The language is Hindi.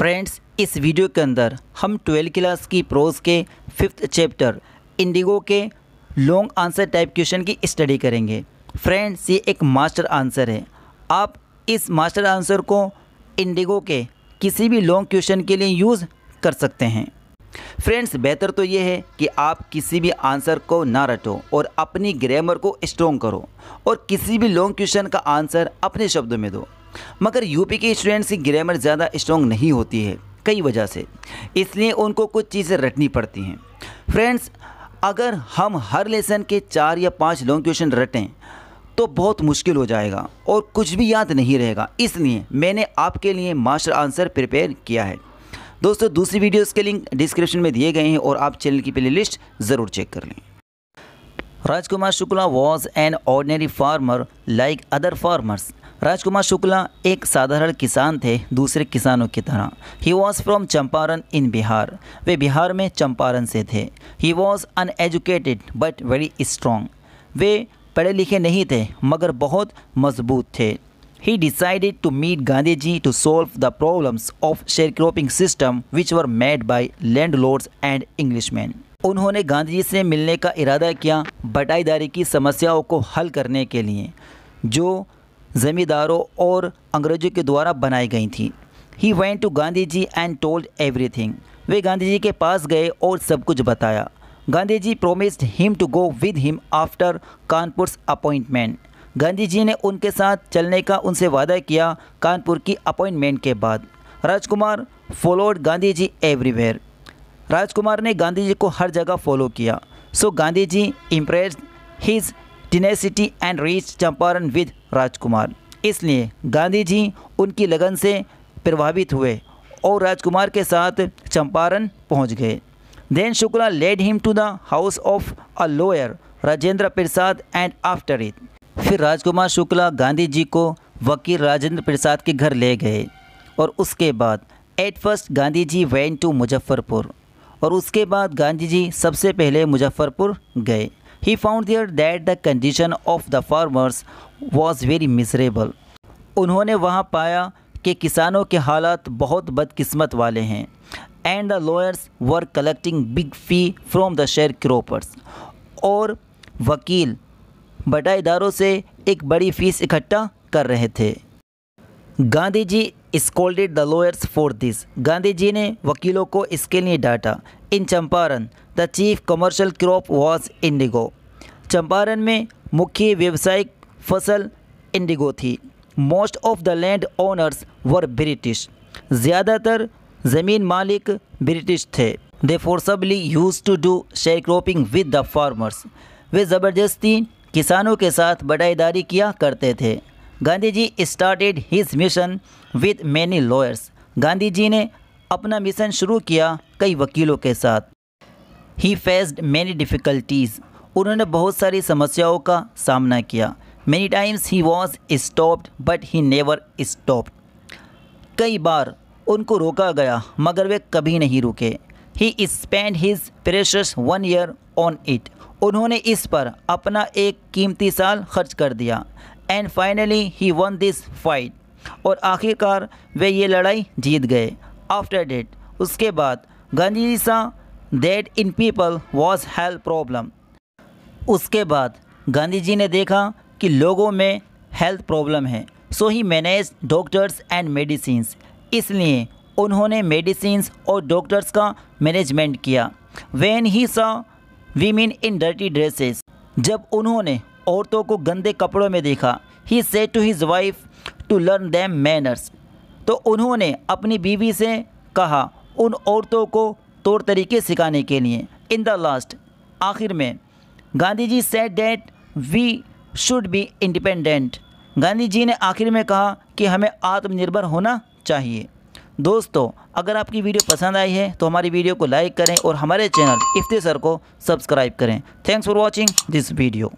फ्रेंड्स इस वीडियो के अंदर हम ट्वेल्थ क्लास की प्रोज के फिफ्थ चैप्टर इंडिगो के लॉन्ग आंसर टाइप क्वेश्चन की स्टडी करेंगे फ्रेंड्स ये एक मास्टर आंसर है आप इस मास्टर आंसर को इंडिगो के किसी भी लॉन्ग क्वेश्चन के लिए यूज़ कर सकते हैं फ्रेंड्स बेहतर तो ये है कि आप किसी भी आंसर को ना रटो और अपनी ग्रामर को स्ट्रॉन्ग करो और किसी भी लॉन्ग क्वेश्चन का आंसर अपने शब्दों में दो मगर यूपी के स्टूडेंट्स की ग्रामर ज़्यादा स्ट्रॉन्ग नहीं होती है कई वजह से इसलिए उनको कुछ चीज़ें रटनी पड़ती हैं फ्रेंड्स अगर हम हर लेसन के चार या पाँच लॉन्ग क्वेश्चन रटें तो बहुत मुश्किल हो जाएगा और कुछ भी याद नहीं रहेगा इसलिए मैंने आपके लिए मास्टर आंसर प्रिपेयर किया है दोस्तों दूसरी वीडियोस के लिंक डिस्क्रिप्शन में दिए गए हैं और आप चैनल की प्लेलिस्ट ज़रूर चेक कर लें Rajkumar Shukla was an ordinary farmer like other farmers Rajkumar Shukla एक साधारण किसान थे दूसरे किसानों की तरह ही was from Champaran in Bihar वे बिहार में चंपारण से थे he was uneducated but very strong वे पढ़े लिखे नहीं थे मगर बहुत मजबूत थे He decided to meet Gandhiji to solve the problems of sharecropping system which were made by landlords and Englishmen. उन्होंने गांधी जी से मिलने का इरादा किया बटाईदारी की समस्याओं को हल करने के लिए जो ज़मींदारों और अंग्रेज़ों के द्वारा बनाई गई थी he went to Gandhi ji and told everything वे गांधी जी के पास गए और सब कुछ बताया Gandhi ji promised him to go with him after Kanpur appointment Gandhi ji ने उनके साथ चलने का उनसे वादा किया कानपुर की अपॉइंटमेंट के बाद राजकुमार फॉलोड गांधी जी एवरीवेयर राजकुमार ने गांधी जी को हर जगह फॉलो किया so Gandhi ji impress his tenacity and reach Champaran with Rajkumar इसलिए गांधी जी उनकी लगन से प्रभावित हुए और राजकुमार के साथ चंपारण पहुंच गए then Shukla led him to the house of a lawyer Rajendra Prasad and after it फिर राजकुमार शुक्ला गांधी जी को वकील राजेंद्र प्रसाद के घर ले गए और उसके बाद at first Gandhi ji went to Muzaffarpur और उसके बाद गांधी जी सबसे पहले मुजफ्फरपुर गए he found there that the condition of the farmers was very miserable उन्होंने वहाँ पाया कि किसानों के हालात बहुत बदकिस्मत वाले हैं and the lawyers were collecting big fee from the share croppers और वकील बटा इदारों से एक बड़ी फीस इकट्ठा कर रहे थे Gandhi ji scolded the lawyers for this Gandhi ji ने वकीलों को इसके लिए डांटा in Champaran the chief commercial crop was indigo Champaran में मुख्य व्यवसायिक फसल इंडिगो थी most of the land owners were British ज़्यादातर ज़मीन मालिक ब्रिटिश थे they forcibly use to do share cropping with the farmers वे ज़बरदस्ती किसानों के साथ बड़ाईदारी किया करते थे Gandhi ji started his mission with many lawyers Gandhi ji ने अपना मिशन शुरू किया कई वकीलों के साथ ही फेस्ड मैनी डिफ़िकल्टीज़ उन्होंने बहुत सारी समस्याओं का सामना किया many times he was stopped but he never stopped कई बार उनको रोका गया मगर वे कभी नहीं रुके he spend his precious one year on it उन्होंने इस पर अपना एक कीमती साल खर्च कर दिया and finally he won this fight और आखिरकार वे ये लड़ाई जीत गए आफ्टर डेट उसके बाद Gandhi saw that in people was health problem उसके बाद गांधी जी ने देखा कि लोगों में हेल्थ प्रॉब्लम है so he manage doctors and medicine इसलिए उन्होंने मेडिसिन और डॉक्टर्स का मैनेजमेंट किया वेन ही सा वीमेन इन डर्टी ड्रेसेस जब उन्होंने औरतों को गंदे कपड़ों में देखा he set to his wife to learn them manners तो उन्होंने अपनी बीवी से कहा उन औरतों को तौर तरीके सिखाने के लिए इन द लास्ट आखिर में Gandhi ji said that we should be independent Gandhi ji ने आखिर में कहा कि हमें आत्मनिर्भर होना चाहिए दोस्तों अगर आपकी वीडियो पसंद आई है तो हमारी वीडियो को लाइक करें और हमारे चैनल इफ्ते सर को सब्सक्राइब करें thanks for watching this video